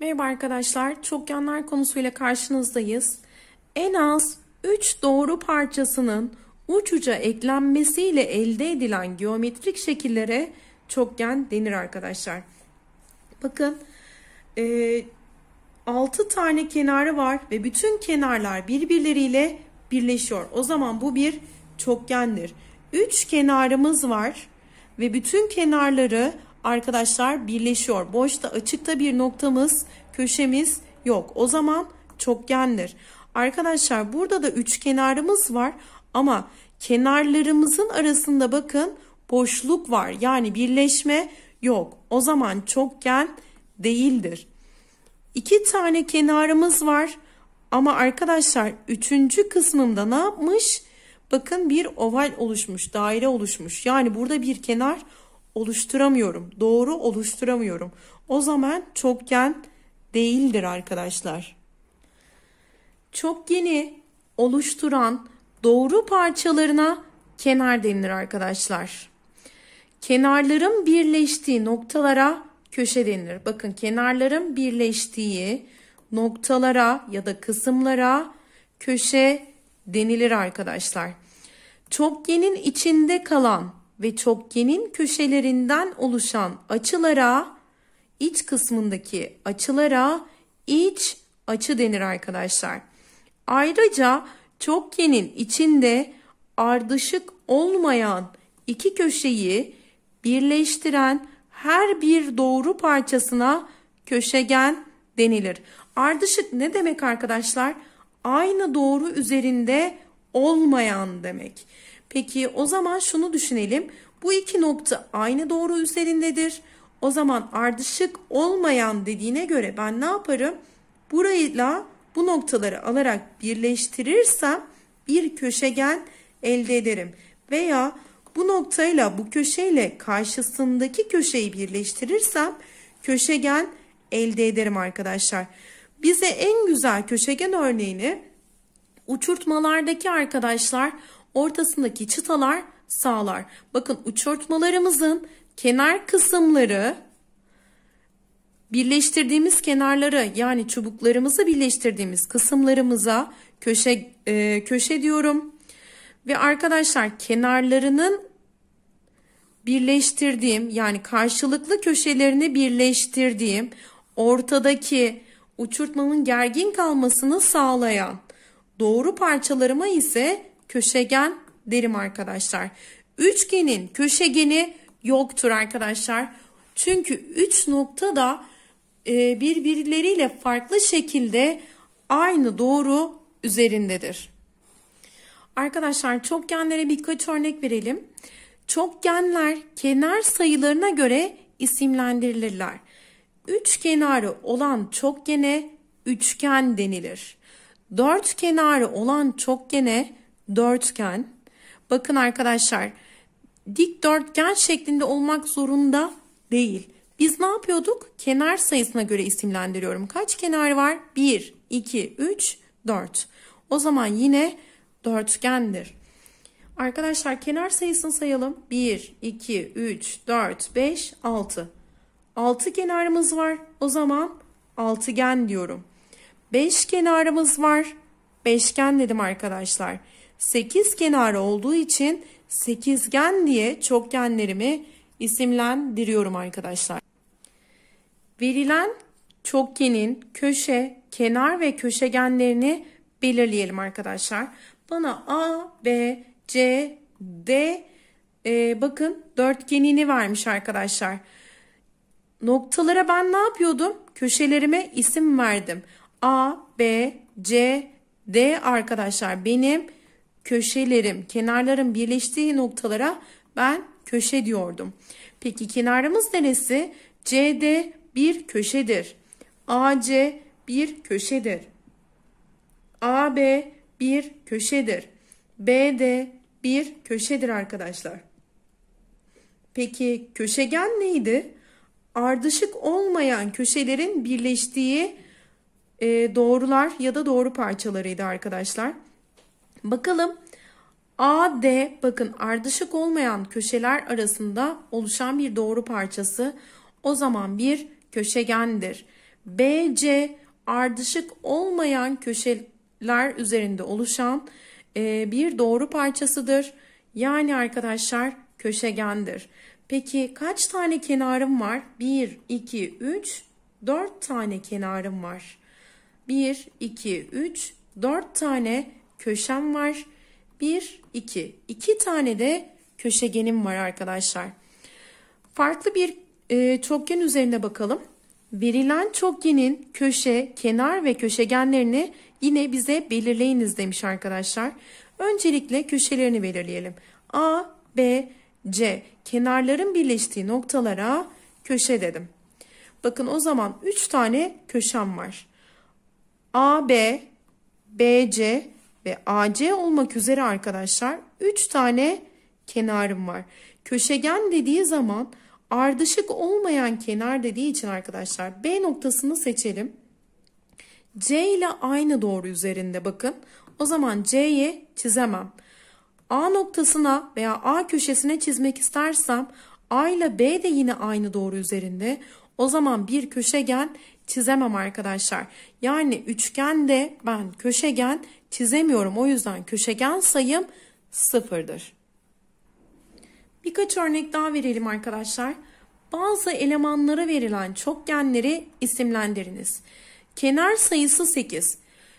Merhaba arkadaşlar, çokgenler konusuyla karşınızdayız. En az 3 doğru parçasının uç uca eklenmesiyle elde edilen geometrik şekillere çokgen denir arkadaşlar. Bakın, 6 e, tane kenarı var ve bütün kenarlar birbirleriyle birleşiyor. O zaman bu bir çokgendir. 3 kenarımız var ve bütün kenarları arkadaşlar birleşiyor. Boşta açıkta bir noktamız, köşemiz yok. O zaman çokgendir. Arkadaşlar burada da üç kenarımız var ama kenarlarımızın arasında bakın boşluk var. Yani birleşme yok. O zaman çokgen değildir. İki tane kenarımız var. Ama arkadaşlar üçüncü kısmında ne yapmış? Bakın bir oval oluşmuş, daire oluşmuş. Yani burada bir kenar oluşturamıyorum. Doğru oluşturamıyorum. O zaman çokgen değildir arkadaşlar. Çokgeni oluşturan doğru parçalarına kenar denilir arkadaşlar. Kenarların birleştiği noktalara köşe denilir. Bakın kenarların birleştiği noktalara ya da kısımlara köşe denilir arkadaşlar. Çokgenin içinde kalan ve çokgenin köşelerinden oluşan açılara iç kısmındaki açılara iç açı denir arkadaşlar. Ayrıca çokgenin içinde ardışık olmayan iki köşeyi birleştiren her bir doğru parçasına köşegen denilir. Ardışık ne demek arkadaşlar? Aynı doğru üzerinde olmayan demek. Peki o zaman şunu düşünelim. Bu iki nokta aynı doğru üzerindedir. O zaman ardışık olmayan dediğine göre ben ne yaparım? Burayla bu noktaları alarak birleştirirsem bir köşegen elde ederim. Veya bu noktayla bu köşeyle karşısındaki köşeyi birleştirirsem köşegen elde ederim arkadaşlar. Bize en güzel köşegen örneğini uçurtmalardaki arkadaşlar ortasındaki çıtalar sağlar. Bakın uçurtmalarımızın kenar kısımları birleştirdiğimiz kenarları, yani çubuklarımızı birleştirdiğimiz kısımlarımıza köşe e, köşe diyorum. Ve arkadaşlar kenarlarının birleştirdiğim yani karşılıklı köşelerini birleştirdiğim ortadaki uçurtmanın gergin kalmasını sağlayan doğru parçalarıma ise köşegen derim arkadaşlar. Üçgenin köşegeni yoktur arkadaşlar. Çünkü üç nokta da e, birbirleriyle farklı şekilde aynı doğru üzerindedir. Arkadaşlar çokgenlere birkaç örnek verelim. Çokgenler kenar sayılarına göre isimlendirilirler. Üç kenarı olan çokgene üçgen denilir. Dört kenarı olan çokgene dörtgen. Bakın arkadaşlar dik dörtgen şeklinde olmak zorunda değil. Biz ne yapıyorduk? Kenar sayısına göre isimlendiriyorum. Kaç kenar var? 1, 2, 3, 4. O zaman yine dörtgendir. Arkadaşlar kenar sayısını sayalım. 1, 2, 3, 4, 5, 6. 6 kenarımız var. O zaman altıgen diyorum. 5 kenarımız var. Beşgen dedim arkadaşlar. 8 kenarı olduğu için sekizgen diye çokgenlerimi isimlendiriyorum arkadaşlar. Verilen çokgenin köşe, kenar ve köşegenlerini belirleyelim arkadaşlar. Bana A, B, C, D e, bakın dörtgenini vermiş arkadaşlar. Noktalara ben ne yapıyordum? Köşelerime isim verdim. A, B, C, D arkadaşlar benim köşelerim, kenarların birleştiği noktalara ben köşe diyordum. Peki kenarımız neresi? CD bir köşedir. AC bir köşedir. AB bir köşedir. BD bir köşedir arkadaşlar. Peki köşegen neydi? Ardışık olmayan köşelerin birleştiği e, doğrular ya da doğru parçalarıydı arkadaşlar. Bakalım AD bakın ardışık olmayan köşeler arasında oluşan bir doğru parçası o zaman bir köşegendir. BC ardışık olmayan köşeler üzerinde oluşan e, bir doğru parçasıdır. Yani arkadaşlar köşegendir. Peki kaç tane kenarım var? 1, 2, 3, 4 tane kenarım var. 1, 2, 3, 4 tane köşem var. 1, 2. 2 tane de köşegenim var arkadaşlar. Farklı bir e, çokgen üzerinde bakalım. Verilen çokgenin köşe, kenar ve köşegenlerini yine bize belirleyiniz demiş arkadaşlar. Öncelikle köşelerini belirleyelim. A, B, C kenarların birleştiği noktalara köşe dedim. Bakın o zaman 3 tane köşem var. A, B, B, C ve AC olmak üzere arkadaşlar 3 tane kenarım var. Köşegen dediği zaman ardışık olmayan kenar dediği için arkadaşlar B noktasını seçelim. C ile aynı doğru üzerinde bakın. O zaman C'ye çizemem. A noktasına veya A köşesine çizmek istersem A ile B de yine aynı doğru üzerinde. O zaman bir köşegen çizemem arkadaşlar. Yani üçgen de ben köşegen çizemiyorum. O yüzden köşegen sayım sıfırdır. Birkaç örnek daha verelim arkadaşlar. Bazı elemanlara verilen çokgenleri isimlendiriniz. Kenar sayısı 8.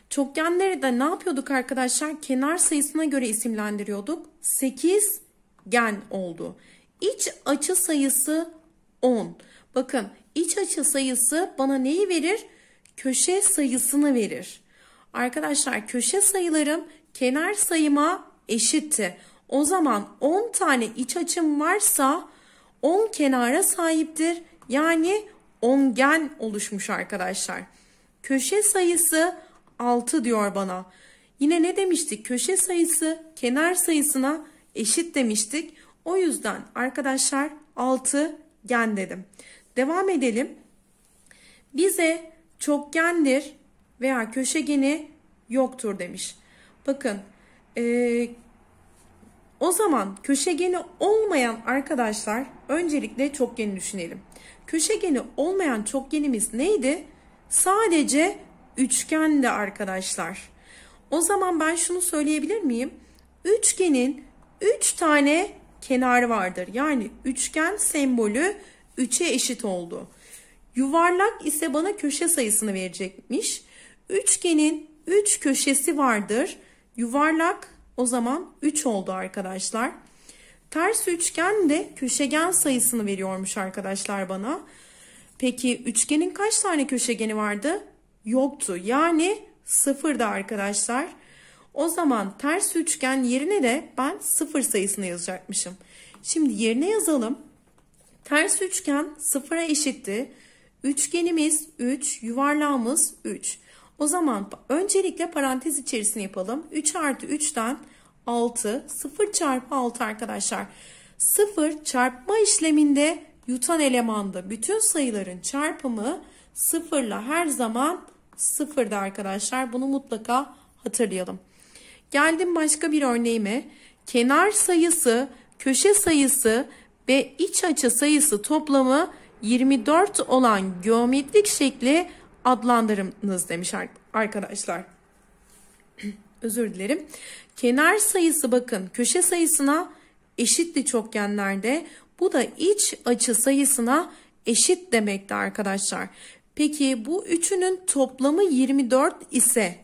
Çokgenleri de ne yapıyorduk arkadaşlar? Kenar sayısına göre isimlendiriyorduk. 8 gen oldu. İç açı sayısı 10. Bakın iç açı sayısı bana neyi verir? Köşe sayısını verir. Arkadaşlar köşe sayılarım kenar sayıma eşitti. O zaman 10 tane iç açım varsa 10 kenara sahiptir. Yani ongen oluşmuş arkadaşlar. Köşe sayısı 6 diyor bana. Yine ne demiştik? Köşe sayısı kenar sayısına eşit demiştik. O yüzden arkadaşlar 6 gen dedim. Devam edelim. Bize çokgendir veya köşegeni yoktur demiş. Bakın ee, o zaman köşegeni olmayan arkadaşlar öncelikle çokgeni düşünelim. Köşegeni olmayan çokgenimiz neydi? Sadece üçgendi arkadaşlar. O zaman ben şunu söyleyebilir miyim? Üçgenin üç tane kenarı vardır. Yani üçgen sembolü 3'e eşit oldu. Yuvarlak ise bana köşe sayısını verecekmiş. Üçgenin 3 üç köşesi vardır. Yuvarlak o zaman 3 oldu arkadaşlar. Ters üçgen de köşegen sayısını veriyormuş arkadaşlar bana. Peki üçgenin kaç tane köşegeni vardı? Yoktu. Yani sıfırdı arkadaşlar. O zaman ters üçgen yerine de ben sıfır sayısını yazacakmışım. Şimdi yerine yazalım. Ters üçgen sıfıra eşitti. Üçgenimiz 3, yuvarlağımız 3. O zaman öncelikle parantez içerisine yapalım. 3 artı 3'ten 6, 0 çarpı 6 arkadaşlar. 0 çarpma işleminde yutan elemanda bütün sayıların çarpımı sıfırla her zaman sıfırda arkadaşlar. Bunu mutlaka hatırlayalım. Geldim başka bir örneğime. Kenar sayısı, köşe sayısı ve iç açı sayısı toplamı 24 olan geometrik şekli adlandırınız demiş arkadaşlar. Özür dilerim. Kenar sayısı bakın köşe sayısına eşitti çokgenlerde. Bu da iç açı sayısına eşit demekti arkadaşlar. Peki bu üçünün toplamı 24 ise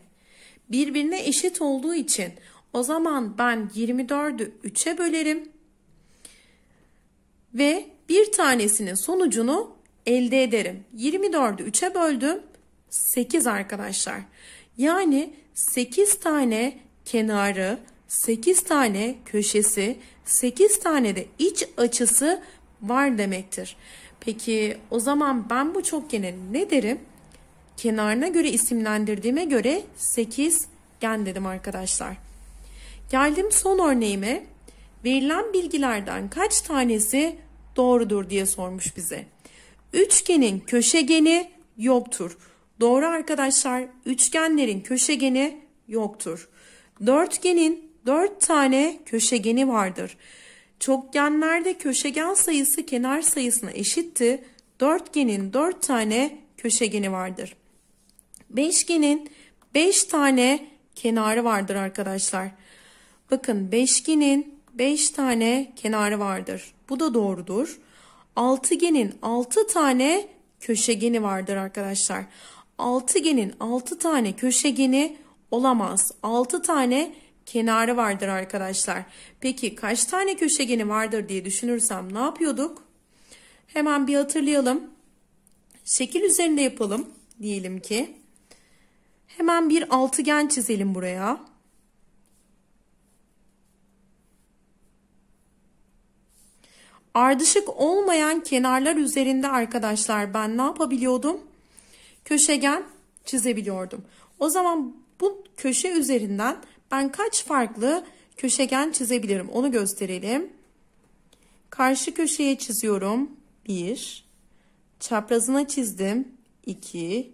birbirine eşit olduğu için o zaman ben 24'ü 3'e bölerim ve bir tanesinin sonucunu elde ederim. 24'ü 3'e böldüm. 8 arkadaşlar. Yani 8 tane kenarı, 8 tane köşesi, 8 tane de iç açısı var demektir. Peki o zaman ben bu çokgenin ne derim? Kenarına göre isimlendirdiğime göre 8 gen dedim arkadaşlar. Geldim son örneğime. Verilen bilgilerden kaç tanesi doğrudur diye sormuş bize. Üçgenin köşegeni yoktur. Doğru arkadaşlar üçgenlerin köşegeni yoktur. Dörtgenin dört tane köşegeni vardır. Çokgenlerde köşegen sayısı kenar sayısına eşitti. Dörtgenin dört tane köşegeni vardır. Beşgenin beş tane kenarı vardır arkadaşlar. Bakın beşgenin beş tane kenarı vardır. Bu da doğrudur. Altıgenin 6 tane köşegeni vardır arkadaşlar. Altıgenin 6 tane köşegeni olamaz. 6 tane kenarı vardır arkadaşlar. Peki kaç tane köşegeni vardır diye düşünürsem ne yapıyorduk? Hemen bir hatırlayalım. Şekil üzerinde yapalım. Diyelim ki hemen bir altıgen çizelim buraya. Ardışık olmayan kenarlar üzerinde arkadaşlar ben ne yapabiliyordum? Köşegen çizebiliyordum. O zaman bu köşe üzerinden ben kaç farklı köşegen çizebilirim? Onu gösterelim. Karşı köşeye çiziyorum. 1. Çaprazına çizdim. 2.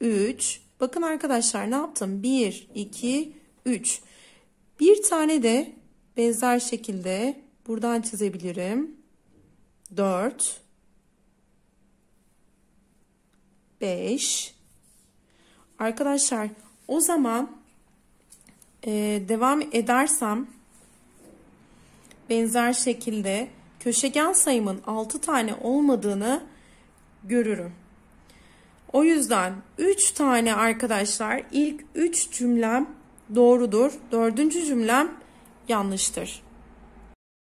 3. Bakın arkadaşlar ne yaptım? 1, 2, 3. Bir tane de benzer şekilde Buradan çizebilirim. 4 5 Arkadaşlar o zaman e, devam edersem benzer şekilde köşegen sayımın 6 tane olmadığını görürüm. O yüzden 3 tane arkadaşlar ilk 3 cümlem doğrudur. 4. cümlem yanlıştır.